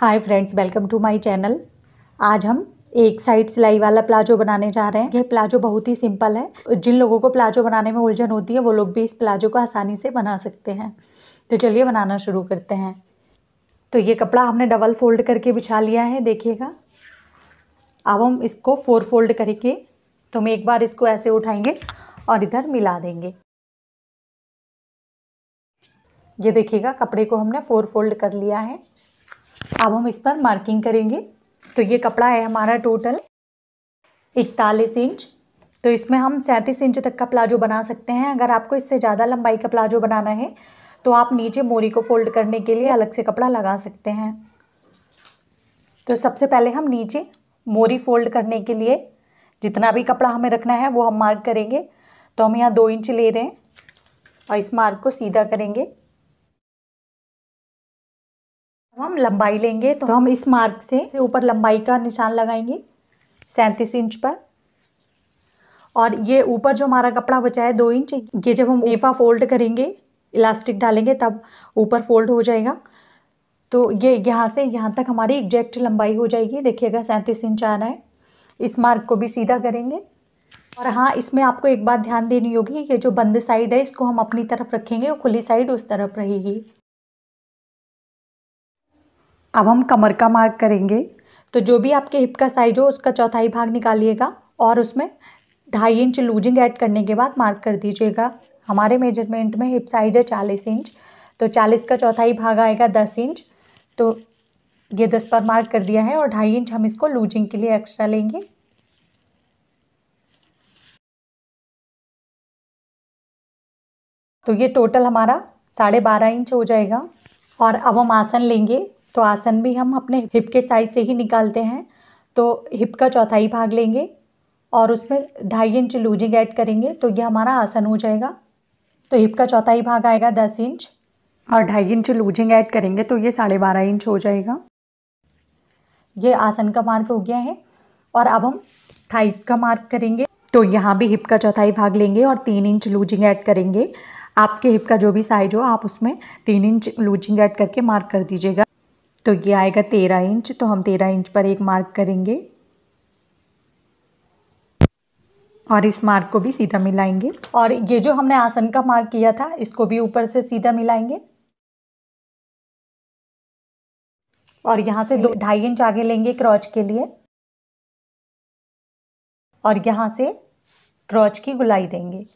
hi friends welcome to my channel आज हम एक साइड सिलाई वाला प्लाजो बनाने जा रहे हैं यह प्लाजो बहुत ही सिंपल है जिन लोगों को प्लाजो बनाने में उलझन होती है वो लोग भी इस प्लाजो को आसानी से बना सकते हैं तो चलिए बनाना शुरू करते हैं तो ये कपड़ा हमने डबल फोल्ड करके बिछा लिया है देखिएगा अब हम इसको फोर फोल्ड करके तो हम एक बार इसको ऐसे उठाएंगे और इधर मिला देंगे ये देखिएगा कपड़े को हमने फोर फोल्ड कर लिया है अब हम इस पर मार्किंग करेंगे तो ये कपड़ा है हमारा टोटल इकतालीस इंच तो इसमें हम सैंतीस इंच तक का प्लाजो बना सकते हैं अगर आपको इससे ज़्यादा लंबाई का प्लाजो बनाना है तो आप नीचे मोरी को फोल्ड करने के लिए अलग से कपड़ा लगा सकते हैं तो सबसे पहले हम नीचे मोरी फोल्ड करने के लिए जितना भी कपड़ा हमें रखना है वो हम मार्क करेंगे तो हम यहाँ दो इंच ले रहे हैं और इस मार्क को सीधा करेंगे लंबाई लेंगे तो हम इस मार्क से ऊपर लंबाई का निशान लगाएंगे सैंतीस इंच पर और ये ऊपर जो हमारा कपड़ा बचा है दो इंच ये जब हम एफा फोल्ड करेंगे इलास्टिक डालेंगे तब ऊपर फोल्ड हो जाएगा तो ये यहाँ से यहाँ तक हमारी एग्जैक्ट लंबाई हो जाएगी देखिएगा सैंतीस इंच आ रहा है इस मार्क को भी सीधा करेंगे और हाँ इसमें आपको एक बात ध्यान देनी होगी ये जो बंद साइड है इसको हम अपनी तरफ रखेंगे और खुली साइड उस तरफ रहेगी अब हम कमर का मार्क करेंगे तो जो भी आपके हिप का साइज हो उसका चौथाई भाग निकालिएगा और उसमें ढाई इंच लूजिंग ऐड करने के बाद मार्क कर दीजिएगा हमारे मेजरमेंट में हिप साइज है चालीस इंच तो चालीस का चौथाई भाग आएगा दस इंच तो ये दस पर मार्क कर दिया है और ढाई इंच हम इसको लूजिंग के लिए एक्स्ट्रा लेंगे तो ये टोटल हमारा साढ़े बारह इंच हो जाएगा और अब हम आसन लेंगे तो आसन भी हम अपने हिप के साइज से ही निकालते हैं तो हिप का चौथाई भाग लेंगे और उसमें ढाई इंच लूजिंग ऐड करेंगे तो ये हमारा आसन हो जाएगा तो हिप का चौथाई भाग आएगा दस इंच और ढाई इंच लूजिंग ऐड करेंगे तो ये साढ़े बारह इंच हो जाएगा ये आसन का मार्क हो गया है और अब हम थाइस का मार्क करेंगे तो यहाँ भी हिप का चौथाई भाग लेंगे और तीन इंच लूजिंग ऐड करेंगे आपके हिप का जो भी साइज हो आप उसमें तीन इंच लूजिंग ऐड करके मार्क कर दीजिएगा तो ये आएगा तेरह इंच तो हम तेरह इंच पर एक मार्क करेंगे और इस मार्क को भी सीधा मिलाएंगे और ये जो हमने आसन का मार्क किया था इसको भी ऊपर से सीधा मिलाएंगे और यहाँ से दो ढाई इंच आगे लेंगे क्रॉच के लिए और यहाँ से क्रॉच की गुलाई देंगे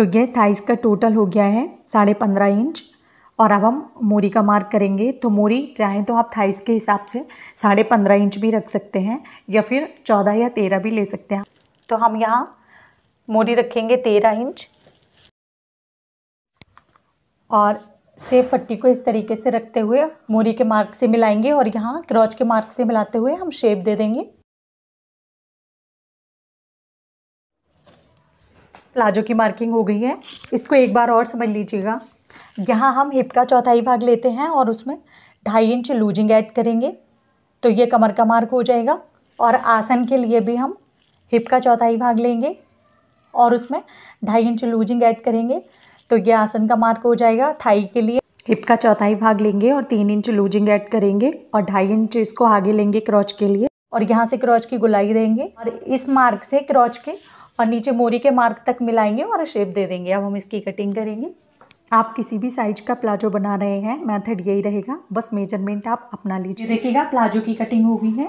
तो ये थाइस का टोटल हो गया है साढ़े पंद्रह इंच और अब हम मोरी का मार्क करेंगे तो मोरी चाहें तो आप थाइस के हिसाब से साढ़े पंद्रह इंच भी रख सकते हैं या फिर चौदह या तेरह भी ले सकते हैं तो हम यहाँ मोरी रखेंगे तेरह इंच और सेफ फट्टी को इस तरीके से रखते हुए मोरी के मार्क से मिलाएंगे और यहाँ क्रॉच के मार्क से मिलाते हुए हम शेप दे देंगे प्लाजो की मार्किंग हो गई है इसको एक बार और समझ लीजिएगा यहाँ हम हिप का चौथाई भाग लेते हैं और उसमें ढाई इंच लूजिंग ऐड करेंगे तो ये कमर का मार्क हो जाएगा और आसन के लिए भी हम हिप का चौथाई भाग लेंगे और उसमें ढाई इंच लूजिंग ऐड करेंगे तो ये आसन का मार्क हो जाएगा थाई के लिए हिप का चौथाई भाग लेंगे और तीन इंच लूजिंग ऐड करेंगे और ढाई इंच इसको आगे लेंगे क्रॉच के लिए और यहाँ से क्रॉच की गुलाई देंगे और इस मार्क से क्रॉच के और नीचे मोरी के मार्ग तक मिलाएंगे और शेप दे देंगे अब हम इसकी कटिंग करेंगे आप किसी भी साइज का प्लाजो बना रहे हैं मेथड यही रहेगा बस मेजरमेंट आप अपना लीजिए देखिएगा प्लाजो की कटिंग हो गई है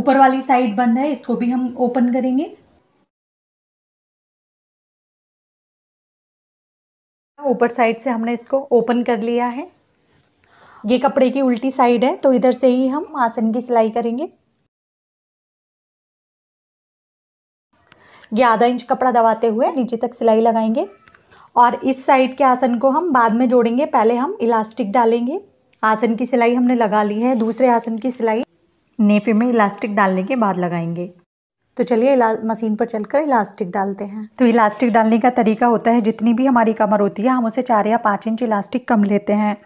ऊपर वाली साइड बंद है इसको भी हम ओपन करेंगे ऊपर साइड से हमने इसको ओपन कर लिया है ये कपड़े की उल्टी साइड है तो इधर से ही हम आसन की सिलाई करेंगे ये आधा इंच कपड़ा दबाते हुए नीचे तक सिलाई लगाएंगे और इस साइड के आसन को हम बाद में जोड़ेंगे पहले हम इलास्टिक डालेंगे आसन की सिलाई हमने लगा ली है दूसरे आसन की सिलाई नेफे में इलास्टिक डालने के बाद लगाएंगे तो चलिए मशीन पर चलकर इलास्टिक डालते हैं तो इलास्टिक डालने का तरीका होता है जितनी भी हमारी कमर होती है हम उसे चार या पाँच इंच इलास्टिक कम लेते हैं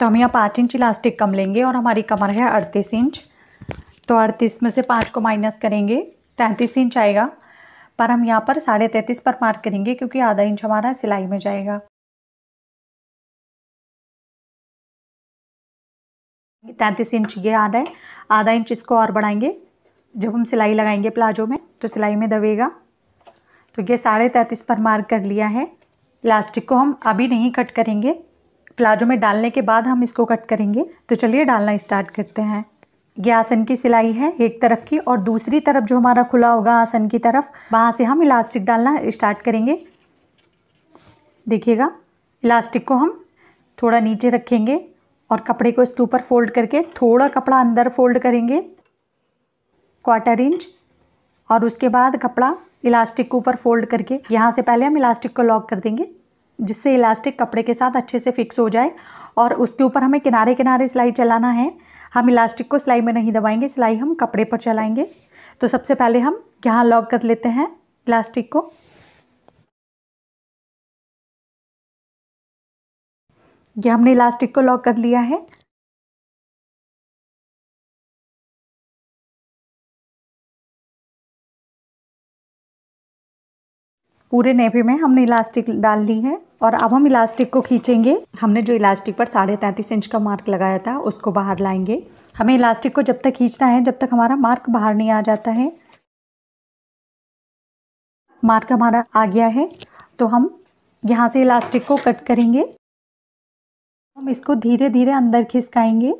तो हम यहाँ पाँच इंच इलास्टिक कम लेंगे और हमारी कमर है अड़तीस इंच तो अड़तीस में से पाँच को माइनस करेंगे तैंतीस इंच आएगा पर हम यहाँ पर साढ़े तैंतीस पर मार्क करेंगे क्योंकि आधा इंच हमारा सिलाई में जाएगा तैंतीस इंच ये आ रहा है आधा इंच इसको और बढ़ाएंगे जब हम सिलाई लगाएंगे प्लाजो में तो सिलाई में दबेगा तो ये साढ़े तैंतीस पर मार्क कर लिया है इलास्टिक को हम अभी नहीं कट करेंगे प्लाजो में डालने के बाद हम इसको कट करेंगे तो चलिए डालना स्टार्ट करते हैं ये आसन की सिलाई है एक तरफ की और दूसरी तरफ जो हमारा खुला होगा आसन की तरफ वहाँ से हम इलास्टिक डालना स्टार्ट करेंगे देखिएगा इलास्टिक को हम थोड़ा नीचे रखेंगे और कपड़े को इसके ऊपर फोल्ड करके थोड़ा कपड़ा अंदर फोल्ड करेंगे क्वार्टर इंच और उसके बाद कपड़ा इलास्टिक के ऊपर फोल्ड करके यहाँ से पहले हम इलास्टिक को लॉक कर देंगे जिससे इलास्टिक कपड़े के साथ अच्छे से फिक्स हो जाए और उसके ऊपर हमें किनारे किनारे सिलाई चलाना है हम इलास्टिक को सिलाई में नहीं दबाएंगे सिलाई हम कपड़े पर चलाएंगे तो सबसे पहले हम यहाँ लॉक कर लेते हैं इलास्टिक को यह हमने इलास्टिक को लॉक कर लिया है पूरे नेफे में हमने इलास्टिक डाल ली है और अब हम इलास्टिक को खींचेंगे हमने जो इलास्टिक पर साढ़े तैंतीस इंच का मार्क लगाया था उसको बाहर लाएंगे हमें इलास्टिक को जब तक खींचना है जब तक हमारा मार्क बाहर नहीं आ जाता है मार्क हमारा आ गया है तो हम यहाँ से इलास्टिक को कट करेंगे हम इसको धीरे धीरे अंदर खिसकाएंगे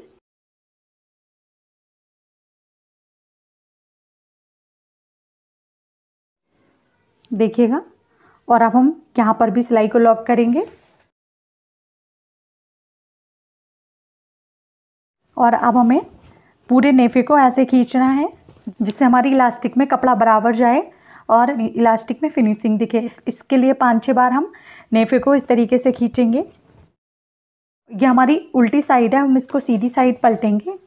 देखिएगा और अब हम यहाँ पर भी सिलाई को लॉक करेंगे और अब हमें पूरे नेफे को ऐसे खींचना है जिससे हमारी इलास्टिक में कपड़ा बराबर जाए और इलास्टिक में फिनिशिंग दिखे इसके लिए पाँच छः बार हम नेफे को इस तरीके से खींचेंगे ये हमारी उल्टी साइड है हम इसको सीधी साइड पलटेंगे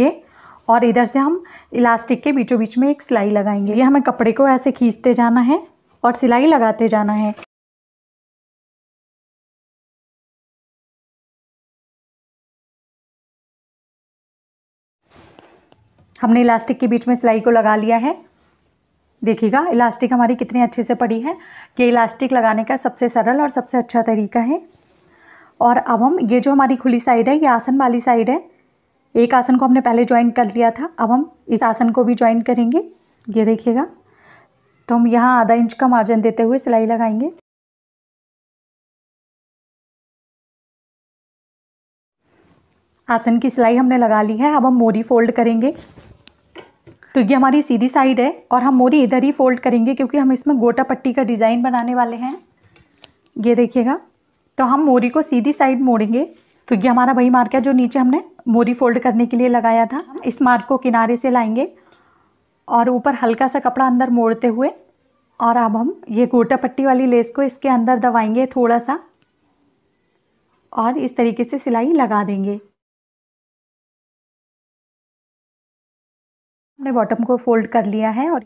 ये और इधर से हम इलास्टिक के बीचों बीच में एक सिलाई लगाएंगे ये हमें कपड़े को ऐसे खींचते जाना है और सिलाई लगाते जाना है हमने इलास्टिक के बीच में सिलाई को लगा लिया है देखिएगा इलास्टिक हमारी कितनी अच्छे से पड़ी है ये इलास्टिक लगाने का सबसे सरल और सबसे अच्छा तरीका है और अब हम ये जो हमारी खुली साइड है ये आसन वाली साइड है एक आसन को हमने पहले ज्वाइन कर लिया था अब हम इस आसन को भी ज्वाइन करेंगे ये देखिएगा तो हम यहाँ आधा इंच का मार्जिन देते हुए सिलाई लगाएंगे आसन की सिलाई हमने लगा ली है अब हम मोरी फोल्ड करेंगे तो ये हमारी सीधी साइड है और हम मोरी इधर ही फोल्ड करेंगे क्योंकि हम इसमें गोटा पट्टी का डिज़ाइन बनाने वाले हैं ये देखिएगा तो हम मोरी को सीधी साइड मोड़ेंगे तो ये हमारा वही मार्क है जो नीचे हमने मोरी फोल्ड करने के लिए लगाया था इस मार्क को किनारे से लाएंगे और ऊपर हल्का सा कपड़ा अंदर मोड़ते हुए और अब हम ये गोटा पट्टी वाली लेस को इसके अंदर दबाएंगे थोड़ा सा और इस तरीके से सिलाई लगा देंगे हमने बॉटम को फोल्ड कर लिया है और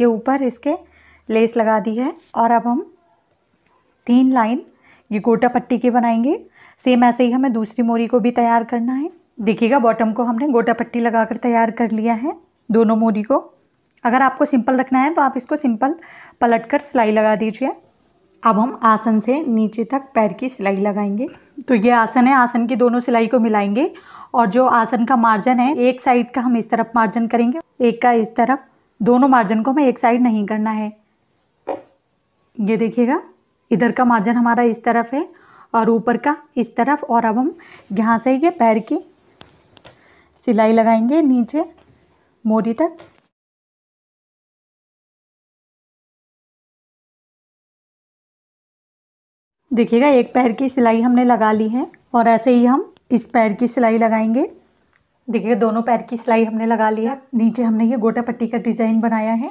ये ऊपर इसके लेस लगा दी है और अब हम तीन लाइन ये गोटा पट्टी के बनाएंगे सेम ऐसे ही हमें दूसरी मोरी को भी तैयार करना है देखिएगा बॉटम को हमने गोटा पट्टी लगा कर तैयार कर लिया है दोनों मोरी को अगर आपको सिंपल रखना है तो आप इसको सिंपल पलट कर सिलाई लगा दीजिए अब हम आसन से नीचे तक पैर की सिलाई लगाएंगे तो ये आसन है आसन की दोनों सिलाई को मिलाएंगे और जो आसन का मार्जिन है एक साइड का हम इस तरफ मार्जिन करेंगे एक का इस तरफ दोनों मार्जिन को हमें एक साइड नहीं करना है ये देखिएगा इधर का मार्जिन हमारा इस तरफ है और ऊपर का इस तरफ और अब हम यहाँ से ये पैर की सिलाई लगाएंगे नीचे मोरी तक देखिएगा एक पैर की सिलाई हमने लगा ली है और ऐसे ही हम इस पैर की सिलाई लगाएंगे देखिएगा दोनों पैर की सिलाई हमने लगा लिया नीचे हमने ये गोटा पट्टी का डिज़ाइन बनाया है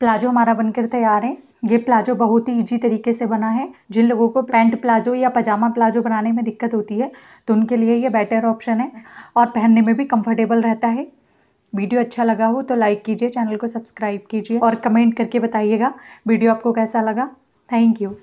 प्लाजो हमारा बनकर तैयार है ये प्लाजो बहुत ही इजी तरीके से बना है जिन लोगों को पैंट प्लाजो या पजामा प्लाजो बनाने में दिक्कत होती है तो उनके लिए ये बेटर ऑप्शन है और पहनने में भी कंफर्टेबल रहता है वीडियो अच्छा लगा हो तो लाइक कीजिए चैनल को सब्सक्राइब कीजिए और कमेंट करके बताइएगा वीडियो आपको कैसा लगा थैंक यू